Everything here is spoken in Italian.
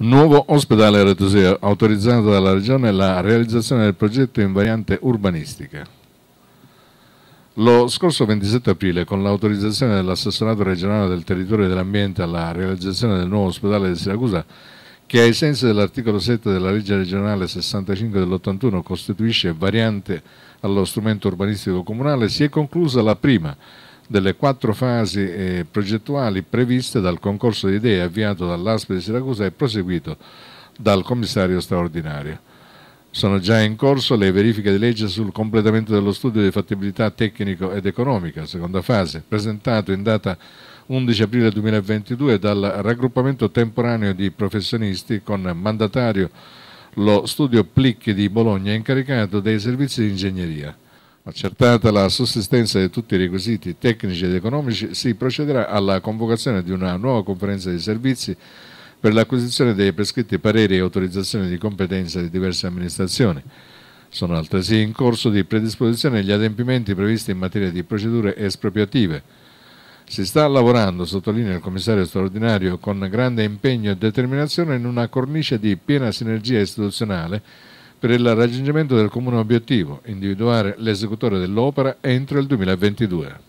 Nuovo ospedale a autorizzato dalla Regione la realizzazione del progetto in variante urbanistica. Lo scorso 27 aprile, con l'autorizzazione dell'assessorato regionale del territorio e dell'ambiente alla realizzazione del nuovo ospedale di Siracusa, che ai sensi dell'articolo 7 della legge regionale 65 dell'81 costituisce variante allo strumento urbanistico comunale, si è conclusa la prima delle quattro fasi eh, progettuali previste dal concorso di idee avviato dall'ASP di Siracusa e proseguito dal commissario straordinario. Sono già in corso le verifiche di legge sul completamento dello studio di fattibilità tecnico ed economica, seconda fase, presentato in data 11 aprile 2022 dal raggruppamento temporaneo di professionisti con mandatario lo studio Plicchi di Bologna incaricato dei servizi di ingegneria. Accertata la sussistenza di tutti i requisiti tecnici ed economici, si procederà alla convocazione di una nuova conferenza di servizi per l'acquisizione dei prescritti pareri e autorizzazioni di competenza di diverse amministrazioni. Sono altresì in corso di predisposizione gli adempimenti previsti in materia di procedure espropriative. Si sta lavorando, sottolinea il commissario straordinario, con grande impegno e determinazione in una cornice di piena sinergia istituzionale per il raggiungimento del comune obiettivo, individuare l'esecutore dell'opera entro il 2022.